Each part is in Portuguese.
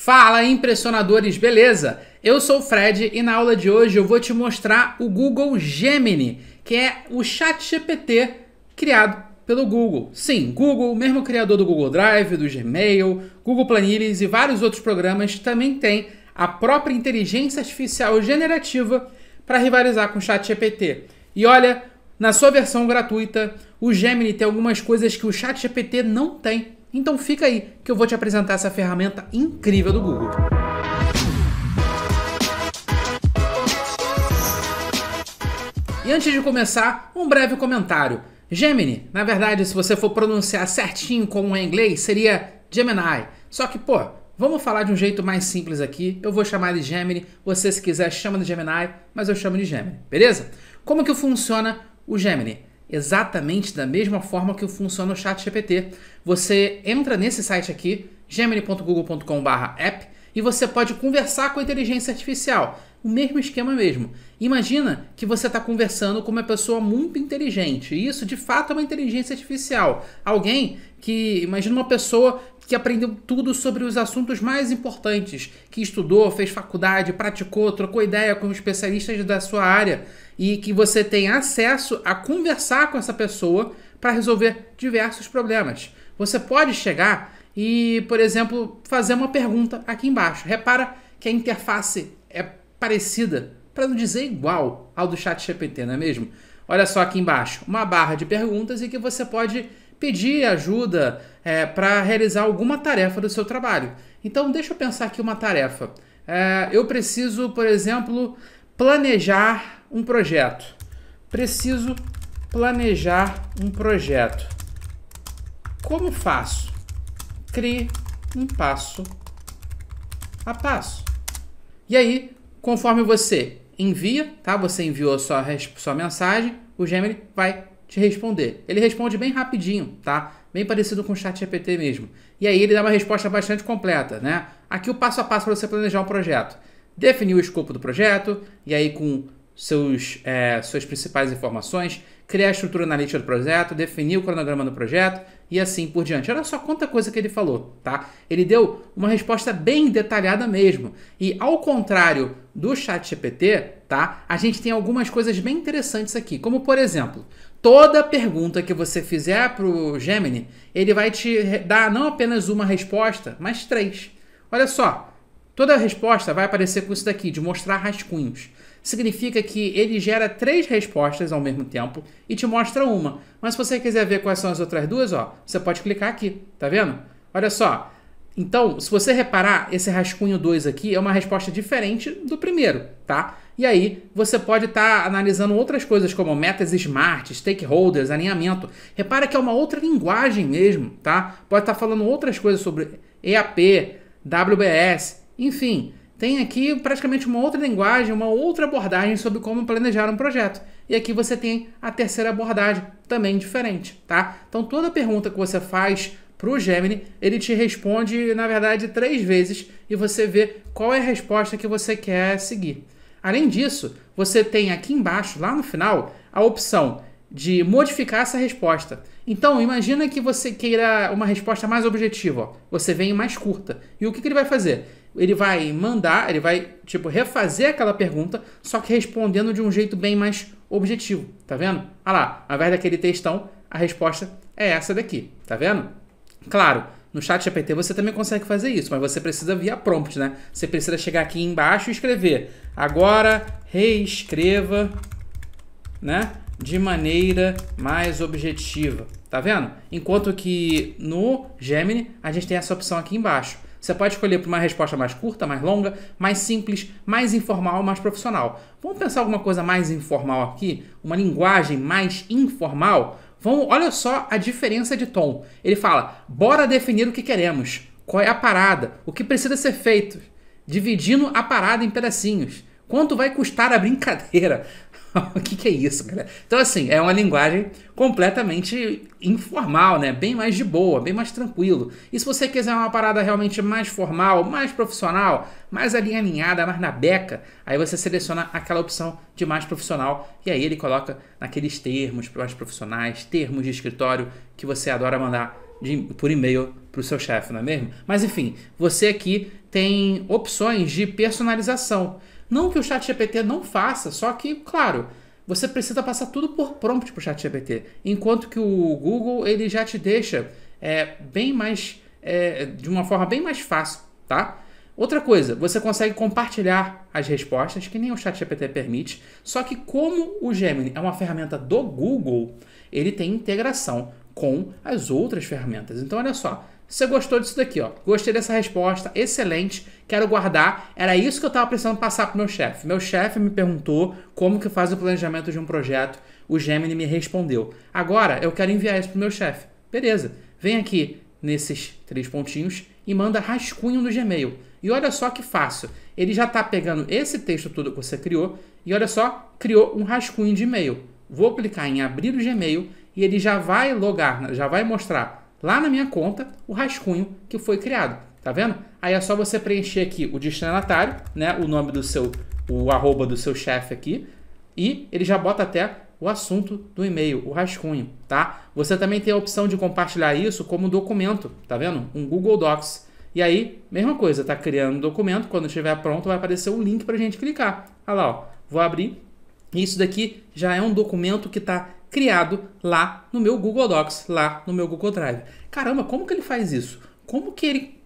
Fala impressionadores, beleza? Eu sou o Fred e na aula de hoje eu vou te mostrar o Google Gemini, que é o chat GPT criado pelo Google. Sim, Google, mesmo criador do Google Drive, do Gmail, Google Planilhas e vários outros programas, também tem a própria inteligência artificial generativa para rivalizar com o chat GPT. E olha, na sua versão gratuita, o Gemini tem algumas coisas que o chat GPT não tem. Então fica aí que eu vou te apresentar essa ferramenta incrível do Google. E antes de começar, um breve comentário. Gemini, na verdade, se você for pronunciar certinho como é em inglês, seria Gemini. Só que, pô, vamos falar de um jeito mais simples aqui. Eu vou chamar de Gemini, você se quiser chama de Gemini, mas eu chamo de Gemini, beleza? Como que funciona o Gemini? exatamente da mesma forma que funciona o chat GPT. Você entra nesse site aqui, gemini.google.com/app, e você pode conversar com a inteligência artificial. O mesmo esquema mesmo. Imagina que você está conversando com uma pessoa muito inteligente. E isso, de fato, é uma inteligência artificial. Alguém que. Imagina uma pessoa que aprendeu tudo sobre os assuntos mais importantes, que estudou, fez faculdade, praticou, trocou ideia com especialistas da sua área e que você tem acesso a conversar com essa pessoa para resolver diversos problemas. Você pode chegar e, por exemplo, fazer uma pergunta aqui embaixo. Repara que a interface é parecida, para não dizer igual ao do chat GPT, não é mesmo? Olha só aqui embaixo, uma barra de perguntas e que você pode pedir ajuda é, para realizar alguma tarefa do seu trabalho. Então, deixa eu pensar aqui uma tarefa. É, eu preciso, por exemplo, planejar um projeto. Preciso planejar um projeto. Como faço? Crie um passo a passo. E aí, conforme você envia, tá? Você enviou a sua, sua mensagem, o Gemini vai te responder. Ele responde bem rapidinho, tá? Bem parecido com o chat GPT mesmo. E aí ele dá uma resposta bastante completa, né? Aqui o passo a passo para você planejar um projeto definiu o escopo do projeto e aí com seus, é, suas principais informações, criar a estrutura analítica do projeto, definir o cronograma do projeto e assim por diante. Olha só quanta coisa que ele falou, tá? Ele deu uma resposta bem detalhada mesmo. E ao contrário do chat GPT, tá? A gente tem algumas coisas bem interessantes aqui, como por exemplo, toda pergunta que você fizer para o Gemini, ele vai te dar não apenas uma resposta, mas três. Olha só, Toda resposta vai aparecer com isso daqui, de mostrar rascunhos. Significa que ele gera três respostas ao mesmo tempo e te mostra uma. Mas se você quiser ver quais são as outras duas, ó, você pode clicar aqui, tá vendo? Olha só. Então, se você reparar, esse rascunho 2 aqui é uma resposta diferente do primeiro, tá? E aí, você pode estar tá analisando outras coisas como metas smart, stakeholders, alinhamento. Repara que é uma outra linguagem mesmo, tá? Pode estar tá falando outras coisas sobre EAP, WBS, enfim, tem aqui praticamente uma outra linguagem, uma outra abordagem sobre como planejar um projeto. E aqui você tem a terceira abordagem, também diferente, tá? Então toda pergunta que você faz para o Gemini, ele te responde, na verdade, três vezes e você vê qual é a resposta que você quer seguir. Além disso, você tem aqui embaixo, lá no final, a opção de modificar essa resposta. Então, imagina que você queira uma resposta mais objetiva. Ó. Você vem mais curta. E o que, que ele vai fazer? ele vai mandar, ele vai, tipo, refazer aquela pergunta, só que respondendo de um jeito bem mais objetivo, tá vendo? Olha ah lá, ao invés daquele textão, a resposta é essa daqui, tá vendo? Claro, no chat GPT você também consegue fazer isso, mas você precisa via prompt, né? Você precisa chegar aqui embaixo e escrever. Agora reescreva, né? De maneira mais objetiva, tá vendo? Enquanto que no Gemini a gente tem essa opção aqui embaixo. Você pode escolher por uma resposta mais curta, mais longa, mais simples, mais informal, mais profissional. Vamos pensar alguma coisa mais informal aqui? Uma linguagem mais informal? Vamos, olha só a diferença de tom. Ele fala: bora definir o que queremos, qual é a parada, o que precisa ser feito, dividindo a parada em pedacinhos. Quanto vai custar a brincadeira? o que, que, é isso, galera? Então, assim, é uma linguagem completamente informal, né? Bem mais de boa, bem mais tranquilo. E se você quiser uma parada realmente mais formal, mais profissional, mais alinhada, mais na beca, aí você seleciona aquela opção de mais profissional e aí ele coloca naqueles termos mais profissionais, termos de escritório que você adora mandar de, por e-mail para o seu chefe, não é mesmo? Mas enfim, você aqui tem opções de personalização. Não que o chat GPT não faça, só que, claro, você precisa passar tudo por prompt para o chat GPT. Enquanto que o Google, ele já te deixa é, bem mais, é, de uma forma bem mais fácil, tá? Outra coisa, você consegue compartilhar as respostas, que nem o ChatGPT permite, só que como o Gemini é uma ferramenta do Google, ele tem integração com as outras ferramentas. Então, olha só, você gostou disso daqui, ó. Gostei dessa resposta, excelente, quero guardar. Era isso que eu estava precisando passar pro meu chefe. Meu chefe me perguntou como que faz o planejamento de um projeto. O Gemini me respondeu. Agora eu quero enviar isso pro meu chefe. Beleza. Vem aqui nesses três pontinhos e manda rascunho no Gmail. E olha só que fácil. Ele já está pegando esse texto todo que você criou e olha só, criou um rascunho de e-mail. Vou clicar em abrir o Gmail e ele já vai logar, já vai mostrar lá na minha conta o rascunho que foi criado, tá vendo? Aí é só você preencher aqui o destinatário, né, o nome do seu, o arroba do seu chefe aqui, e ele já bota até o assunto do e-mail, o rascunho, tá? Você também tem a opção de compartilhar isso como documento, tá vendo? Um Google Docs. E aí, mesma coisa, tá criando um documento, quando estiver pronto vai aparecer um link pra gente clicar. Olha lá, ó, vou abrir. Isso daqui já é um documento que está criado lá no meu Google Docs, lá no meu Google Drive. Caramba, como que ele faz isso? Como que ele,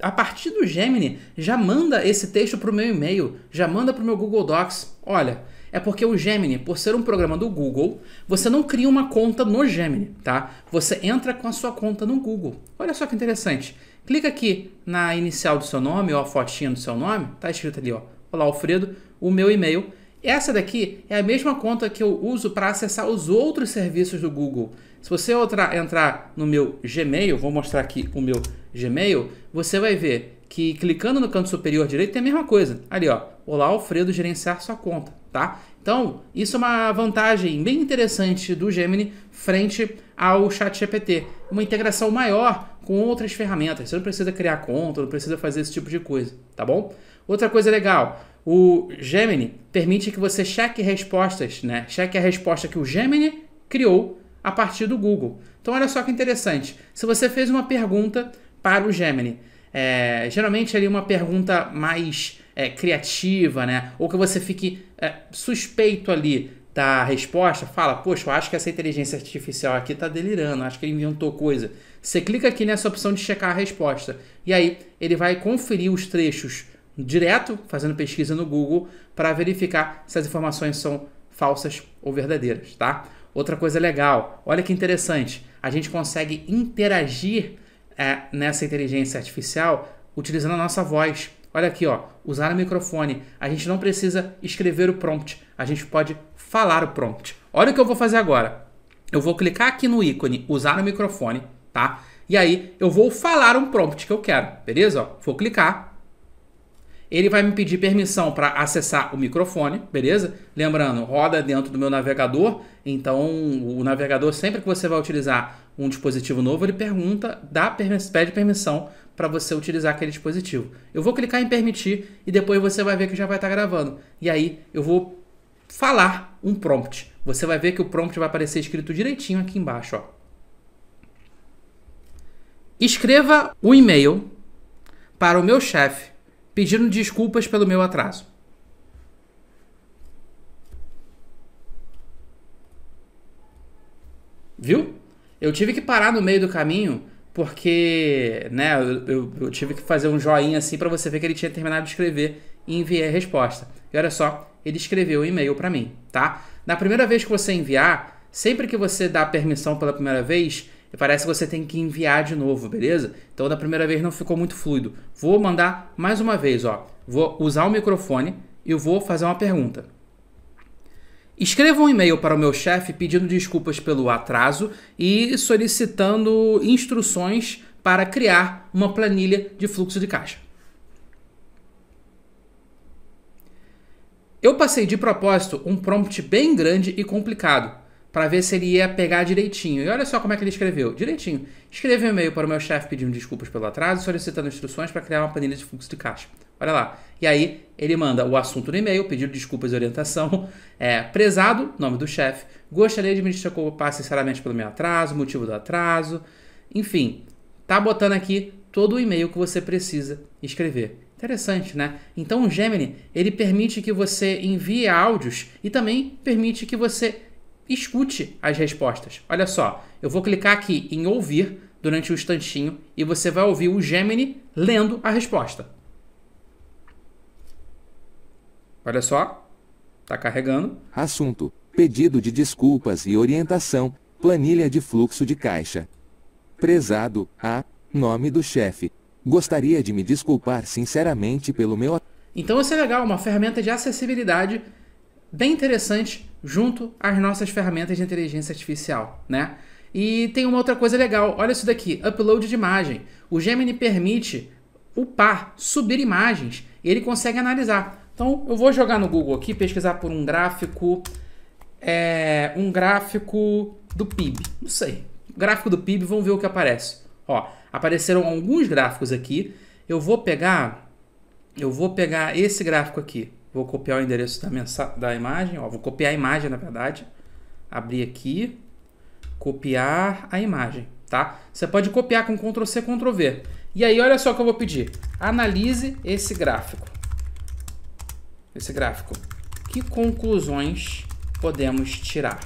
a partir do Gemini, já manda esse texto para o meu e-mail, já manda para o meu Google Docs? Olha, é porque o Gemini, por ser um programa do Google, você não cria uma conta no Gemini, tá? Você entra com a sua conta no Google. Olha só que interessante. Clica aqui na inicial do seu nome ou a fotinha do seu nome, tá escrito ali, ó. Olá, Alfredo, o meu e-mail. Essa daqui é a mesma conta que eu uso para acessar os outros serviços do Google. Se você entrar no meu Gmail, vou mostrar aqui o meu Gmail, você vai ver que clicando no canto superior direito tem a mesma coisa. Ali, ó, Olá Alfredo, gerenciar sua conta, tá? Então, isso é uma vantagem bem interessante do Gemini frente ao ChatGPT. Uma integração maior com outras ferramentas. Você não precisa criar conta, não precisa fazer esse tipo de coisa, tá bom? Outra coisa legal, o Gemini permite que você cheque respostas, né? Cheque a resposta que o Gemini criou a partir do Google. Então, olha só que interessante. Se você fez uma pergunta para o Gemini, é, geralmente ali uma pergunta mais é, criativa, né? Ou que você fique é, suspeito ali da resposta, fala, poxa, eu acho que essa inteligência artificial aqui está delirando, acho que ele inventou coisa. Você clica aqui nessa opção de checar a resposta e aí ele vai conferir os trechos direto fazendo pesquisa no Google para verificar se as informações são falsas ou verdadeiras, tá? Outra coisa legal, olha que interessante, a gente consegue interagir é, nessa inteligência artificial utilizando a nossa voz. Olha aqui, ó, usar o microfone. A gente não precisa escrever o prompt, a gente pode falar o prompt. Olha o que eu vou fazer agora. Eu vou clicar aqui no ícone usar o microfone, tá? E aí eu vou falar um prompt que eu quero, beleza? Ó, vou clicar, ele vai me pedir permissão para acessar o microfone, beleza? Lembrando, roda dentro do meu navegador. Então, o navegador, sempre que você vai utilizar um dispositivo novo, ele pergunta, dá, pede permissão para você utilizar aquele dispositivo. Eu vou clicar em permitir e depois você vai ver que já vai estar tá gravando. E aí eu vou falar um prompt. Você vai ver que o prompt vai aparecer escrito direitinho aqui embaixo. Ó. Escreva um e-mail para o meu chefe pedindo desculpas pelo meu atraso. Viu? Eu tive que parar no meio do caminho porque, né, eu, eu, tive que fazer um joinha assim para você ver que ele tinha terminado de escrever e enviei a resposta. E olha só, ele escreveu o um e-mail para mim, tá? Na primeira vez que você enviar, sempre que você dá permissão pela primeira vez, e parece que você tem que enviar de novo, beleza? Então da primeira vez não ficou muito fluido. Vou mandar mais uma vez, ó. Vou usar o microfone e vou fazer uma pergunta. Escreva um e-mail para o meu chefe pedindo desculpas pelo atraso e solicitando instruções para criar uma planilha de fluxo de caixa. Eu passei de propósito um prompt bem grande e complicado para ver se ele ia pegar direitinho. E olha só como é que ele escreveu. Direitinho. Escrevi um e-mail para o meu chefe pedindo desculpas pelo atraso, solicitando instruções para criar uma planilha de fluxo de caixa. Olha lá. E aí ele manda o assunto no e-mail, pedido desculpas e orientação, é, prezado, nome do chefe, gostaria de me desculpar sinceramente pelo meu atraso, motivo do atraso, enfim, tá botando aqui todo o e-mail que você precisa escrever. Interessante, né? Então o Gemini, ele permite que você envie áudios e também permite que você escute as respostas. Olha só, eu vou clicar aqui em ouvir durante o um instantinho e você vai ouvir o Gemini lendo a resposta. Olha só, está carregando. Assunto: pedido de desculpas e orientação, planilha de fluxo de caixa. Prezado, a nome do chefe. Gostaria de me desculpar sinceramente pelo meu. Então isso é legal, uma ferramenta de acessibilidade bem interessante junto às nossas ferramentas de inteligência artificial, né? E tem uma outra coisa legal, olha isso daqui, upload de imagem. O Gemini permite upar, subir imagens, ele consegue analisar. Então eu vou jogar no Google aqui, pesquisar por um gráfico, é, um gráfico do PIB, não sei, gráfico do PIB, vamos ver o que aparece. Ó, apareceram alguns gráficos aqui, eu vou pegar, eu vou pegar esse gráfico aqui, Vou copiar o endereço da, mensagem, da imagem. Ó, vou copiar a imagem, na verdade. Abrir aqui. Copiar a imagem, tá? Você pode copiar com Ctrl C, Ctrl V. E aí, olha só o que eu vou pedir. Analise esse gráfico. Esse gráfico. Que conclusões podemos tirar?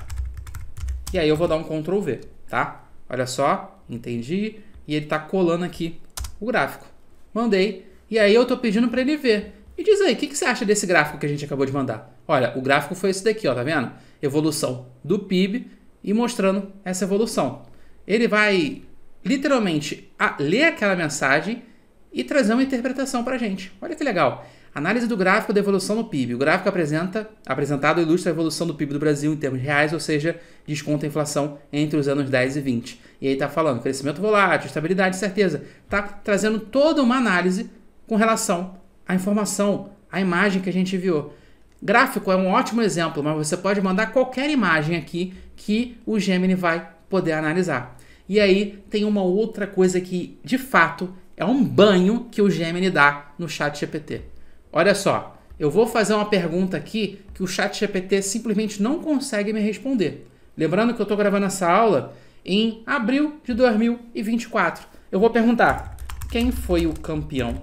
E aí eu vou dar um Ctrl V, tá? Olha só, entendi. E ele está colando aqui o gráfico. Mandei. E aí eu estou pedindo para ele ver e diz aí, o que, que, você acha desse gráfico que a gente acabou de mandar? Olha, o gráfico foi esse daqui, ó, tá vendo? Evolução do PIB e mostrando essa evolução. Ele vai literalmente ler aquela mensagem e trazer uma interpretação para a gente. Olha que legal. Análise do gráfico da evolução do PIB. O gráfico apresenta, apresentado ilustra a evolução do PIB do Brasil em termos reais, ou seja, desconta a inflação entre os anos 10 e 20. E aí está falando crescimento volátil, estabilidade, certeza. Está trazendo toda uma análise com relação a informação, a imagem que a gente enviou. Gráfico é um ótimo exemplo, mas você pode mandar qualquer imagem aqui que o Gemini vai poder analisar. E aí tem uma outra coisa que, de fato, é um banho que o Gemini dá no Chat GPT. Olha só, eu vou fazer uma pergunta aqui que o Chat GPT simplesmente não consegue me responder. Lembrando que eu estou gravando essa aula em abril de 2024. Eu vou perguntar: quem foi o campeão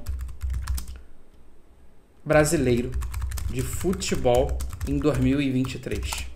brasileiro de futebol em 2023?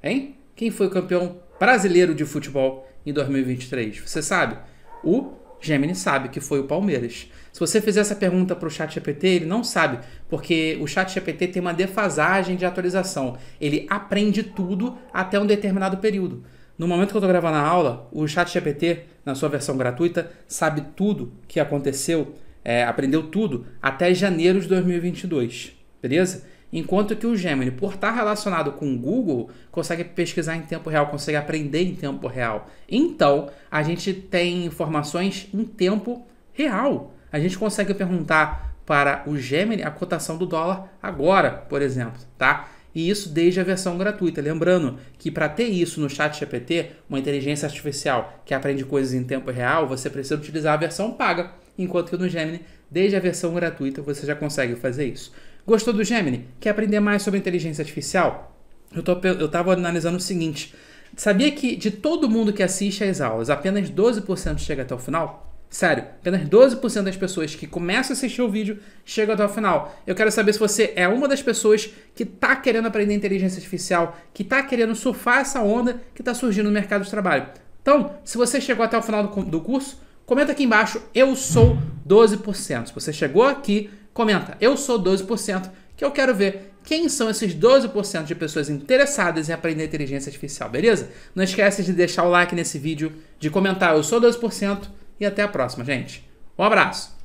Hein? Quem foi o campeão brasileiro de futebol em 2023? Você sabe? O Gemini sabe que foi o Palmeiras. Se você fizer essa pergunta para o Chat GPT, ele não sabe, porque o Chat GPT tem uma defasagem de atualização. Ele aprende tudo até um determinado período. No momento que eu estou gravando a aula, o Chat GPT, na sua versão gratuita, sabe tudo que aconteceu é, aprendeu tudo até janeiro de 2022, beleza? Enquanto que o Gemini, por estar relacionado com o Google, consegue pesquisar em tempo real, consegue aprender em tempo real. Então, a gente tem informações em tempo real. A gente consegue perguntar para o Gemini a cotação do dólar agora, por exemplo, tá? E isso desde a versão gratuita. Lembrando que para ter isso no Chat GPT, uma inteligência artificial que aprende coisas em tempo real, você precisa utilizar a versão paga enquanto que no Gemini, desde a versão gratuita, você já consegue fazer isso. Gostou do Gemini? Quer aprender mais sobre inteligência artificial? Eu estava analisando o seguinte: sabia que de todo mundo que assiste às aulas, apenas 12% chega até o final? Sério, apenas 12% das pessoas que começam a assistir o vídeo chegam até o final. Eu quero saber se você é uma das pessoas que está querendo aprender inteligência artificial, que está querendo surfar essa onda que está surgindo no mercado de trabalho. Então, se você chegou até o final do curso, Comenta aqui embaixo, eu sou 12%. Se você chegou aqui, comenta, eu sou 12%, que eu quero ver quem são esses 12% de pessoas interessadas em aprender inteligência artificial, beleza? Não esquece de deixar o like nesse vídeo, de comentar, eu sou 12%, e até a próxima, gente. Um abraço!